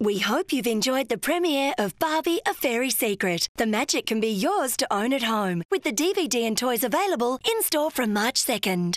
We hope you've enjoyed the premiere of Barbie A Fairy Secret. The magic can be yours to own at home, with the DVD and toys available in store from March 2nd.